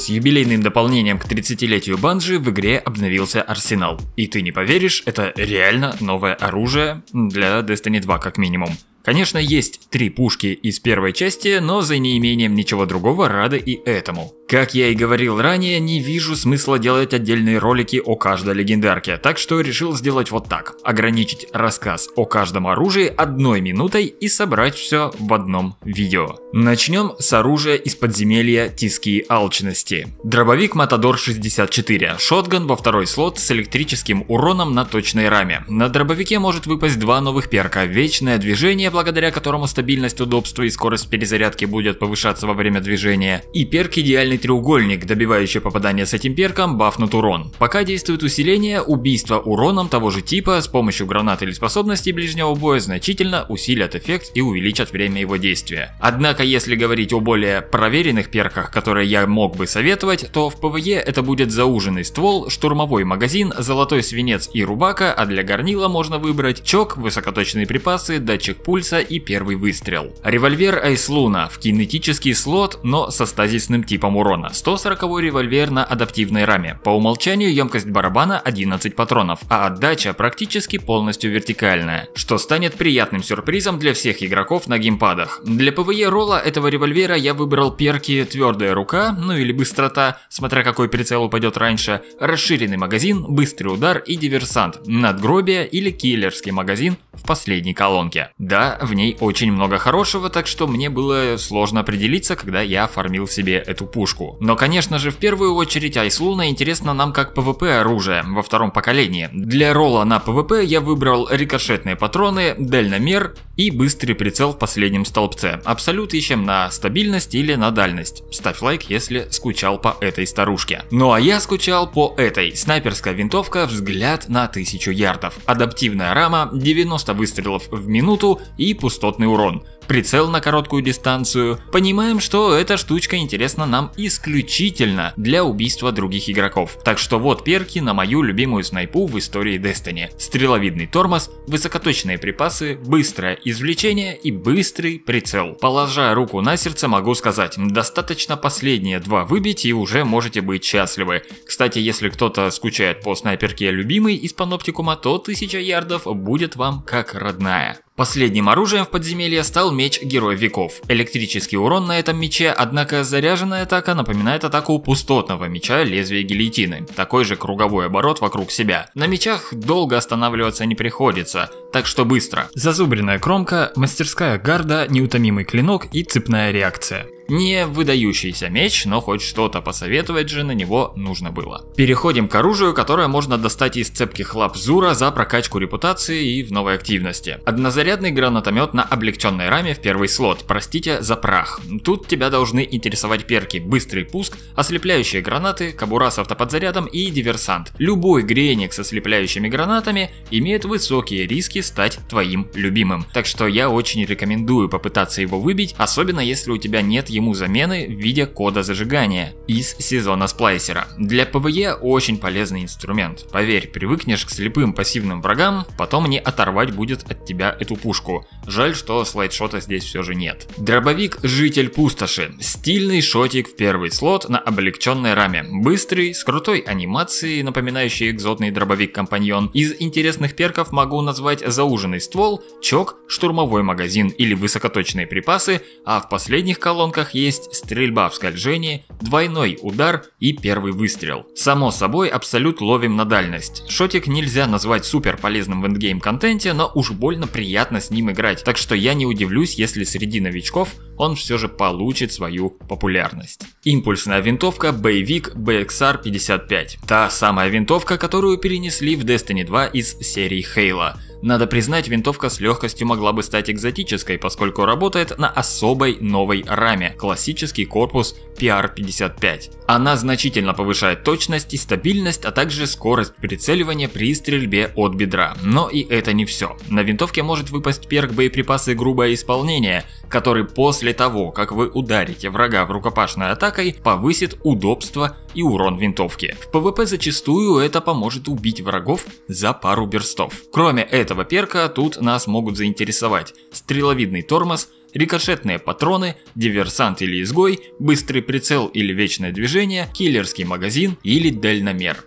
С юбилейным дополнением к 30-летию Банжи в игре обновился арсенал. И ты не поверишь, это реально новое оружие для Destiny 2 как минимум. Конечно, есть три пушки из первой части, но за неимением ничего другого рады и этому. Как я и говорил ранее, не вижу смысла делать отдельные ролики о каждой легендарке, так что решил сделать вот так. Ограничить рассказ о каждом оружии одной минутой и собрать все в одном видео. Начнем с оружия из подземелья Тиски Алчности. Дробовик Матадор 64, шотган во второй слот с электрическим уроном на точной раме. На дробовике может выпасть два новых перка, вечное движение, благодаря которому стабильность, удобство и скорость перезарядки будет повышаться во время движения, и перк идеальный треугольник, добивающий попадание с этим перком, бафнут урон. Пока действует усиление, убийство уроном того же типа с помощью гранат или способностей ближнего боя значительно усилят эффект и увеличат время его действия. Однако, если говорить о более проверенных перках, которые я мог бы советовать, то в ПВЕ это будет зауженный ствол, штурмовой магазин, золотой свинец и рубака, а для горнила можно выбрать чок, высокоточные припасы, датчик пульса и первый выстрел. Револьвер Айслуна в кинетический слот, но со стазисным типом урона урона, 140 револьвер на адаптивной раме, по умолчанию емкость барабана 11 патронов, а отдача практически полностью вертикальная, что станет приятным сюрпризом для всех игроков на геймпадах. Для ПВЕ ролла этого револьвера я выбрал перки твердая рука, ну или быстрота, смотря какой прицел упадет раньше, расширенный магазин, быстрый удар и диверсант, надгробие или киллерский магазин в последней колонке. Да, в ней очень много хорошего, так что мне было сложно определиться, когда я оформил себе эту пушку. Но, конечно же, в первую очередь Айслуна интересна нам как ПВП оружие во втором поколении. Для ролла на ПВП я выбрал рикошетные патроны, дальномер и быстрый прицел в последнем столбце. Абсолют ищем на стабильность или на дальность. Ставь лайк, если скучал по этой старушке. Ну а я скучал по этой. Снайперская винтовка, взгляд на 1000 ярдов. Адаптивная рама, 90 90 выстрелов в минуту и пустотный урон. Прицел на короткую дистанцию. Понимаем, что эта штучка интересна нам исключительно для убийства других игроков. Так что вот перки на мою любимую снайпу в истории Destiny. Стреловидный тормоз, высокоточные припасы, быстрое извлечение и быстрый прицел. Положа руку на сердце, могу сказать, достаточно последние два выбить и уже можете быть счастливы. Кстати, если кто-то скучает по снайперке любимый из паноптикума, то 1000 ярдов будет вам как родная. Последним оружием в подземелье стал меч Герой Веков. Электрический урон на этом мече, однако заряженная атака напоминает атаку пустотного меча лезвия гильотины, такой же круговой оборот вокруг себя. На мечах долго останавливаться не приходится, так что быстро. Зазубренная кромка, мастерская гарда, неутомимый клинок и цепная реакция. Не выдающийся меч, но хоть что-то посоветовать же на него нужно было. Переходим к оружию, которое можно достать из цепких лап Зура за прокачку репутации и в новой активности. Однозарядный Зарядный гранатомет на облегченной раме в первый слот, простите за прах. Тут тебя должны интересовать перки «Быстрый пуск», «Ослепляющие гранаты», «Кабура с автоподзарядом» и «Диверсант». Любой греник со ослепляющими гранатами имеет высокие риски стать твоим любимым. Так что я очень рекомендую попытаться его выбить, особенно если у тебя нет ему замены в виде кода зажигания из сезона сплайсера. Для ПВЕ очень полезный инструмент. Поверь, привыкнешь к слепым пассивным врагам, потом не оторвать будет от тебя эту пушку. Жаль, что слайдшота здесь все же нет. Дробовик «Житель пустоши». Стильный шотик в первый слот на облегченной раме. Быстрый, с крутой анимацией, напоминающий экзотный дробовик-компаньон. Из интересных перков могу назвать зауженный ствол, чок, штурмовой магазин или высокоточные припасы, а в последних колонках есть стрельба в скольжении, двойной удар и первый выстрел. Само собой, абсолют ловим на дальность. Шотик нельзя назвать супер полезным в эндгейм контенте, но уж больно приятно приятно с ним играть, так что я не удивлюсь, если среди новичков он все же получит свою популярность. Импульсная винтовка боевик BXR-55. Та самая винтовка, которую перенесли в Destiny 2 из серии Halo – надо признать, винтовка с легкостью могла бы стать экзотической, поскольку работает на особой новой раме – классический корпус PR-55. Она значительно повышает точность и стабильность, а также скорость прицеливания при стрельбе от бедра. Но и это не все. На винтовке может выпасть перк боеприпасы грубое исполнение – который после того, как вы ударите врага в рукопашной атакой, повысит удобство и урон винтовки. В ПВП зачастую это поможет убить врагов за пару берстов. Кроме этого перка, тут нас могут заинтересовать стреловидный тормоз, рикошетные патроны, диверсант или изгой, быстрый прицел или вечное движение, киллерский магазин или дальномер.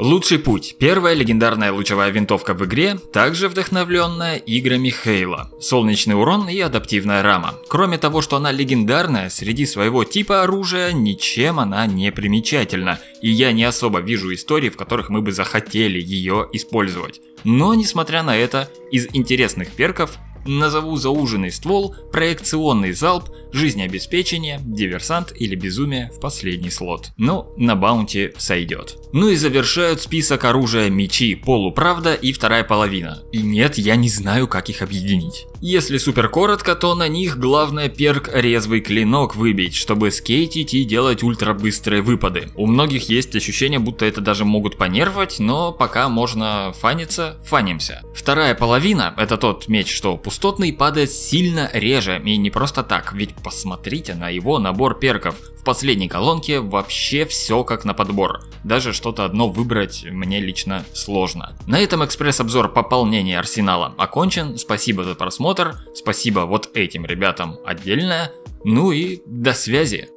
Лучший путь. Первая легендарная лучевая винтовка в игре, также вдохновленная играми Хейла. Солнечный урон и адаптивная рама. Кроме того, что она легендарная, среди своего типа оружия ничем она не примечательна. И я не особо вижу истории, в которых мы бы захотели ее использовать. Но, несмотря на это, из интересных перков Назову зауженный ствол, проекционный залп, жизнеобеспечение, диверсант или безумие в последний слот. Но ну, на баунти сойдет. Ну и завершают список оружия мечи, полуправда и вторая половина. И нет, я не знаю, как их объединить. Если супер коротко, то на них главное перк резвый клинок выбить, чтобы скейтить и делать ультрабыстрые выпады. У многих есть ощущение, будто это даже могут понервать, но пока можно фаниться, фанимся. Вторая половина, это тот меч, что Пустотный падает сильно реже, и не просто так, ведь посмотрите на его набор перков. В последней колонке вообще все как на подбор. Даже что-то одно выбрать мне лично сложно. На этом экспресс-обзор пополнения арсенала окончен. Спасибо за просмотр, спасибо вот этим ребятам отдельное. Ну и до связи!